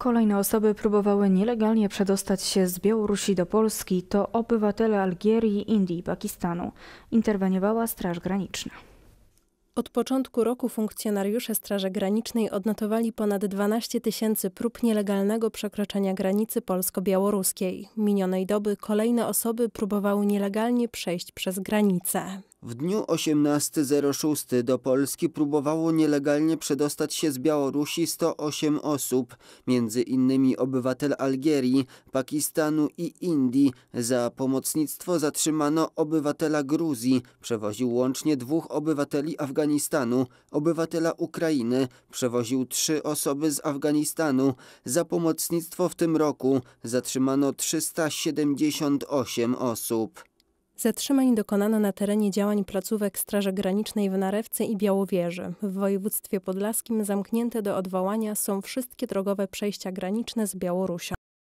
Kolejne osoby próbowały nielegalnie przedostać się z Białorusi do Polski. To obywatele Algierii, Indii i Pakistanu. Interweniowała Straż Graniczna. Od początku roku funkcjonariusze Straży Granicznej odnotowali ponad 12 tysięcy prób nielegalnego przekroczenia granicy polsko-białoruskiej. Minionej doby kolejne osoby próbowały nielegalnie przejść przez granicę. W dniu 18.06 do Polski próbowało nielegalnie przedostać się z Białorusi 108 osób, między innymi obywatel Algierii, Pakistanu i Indii. Za pomocnictwo zatrzymano obywatela Gruzji, przewoził łącznie dwóch obywateli Afganistanu, obywatela Ukrainy, przewoził trzy osoby z Afganistanu. Za pomocnictwo w tym roku zatrzymano 378 osób. Zatrzymań dokonano na terenie działań placówek Straży Granicznej w Narewce i Białowieży. W województwie podlaskim zamknięte do odwołania są wszystkie drogowe przejścia graniczne z Białorusią.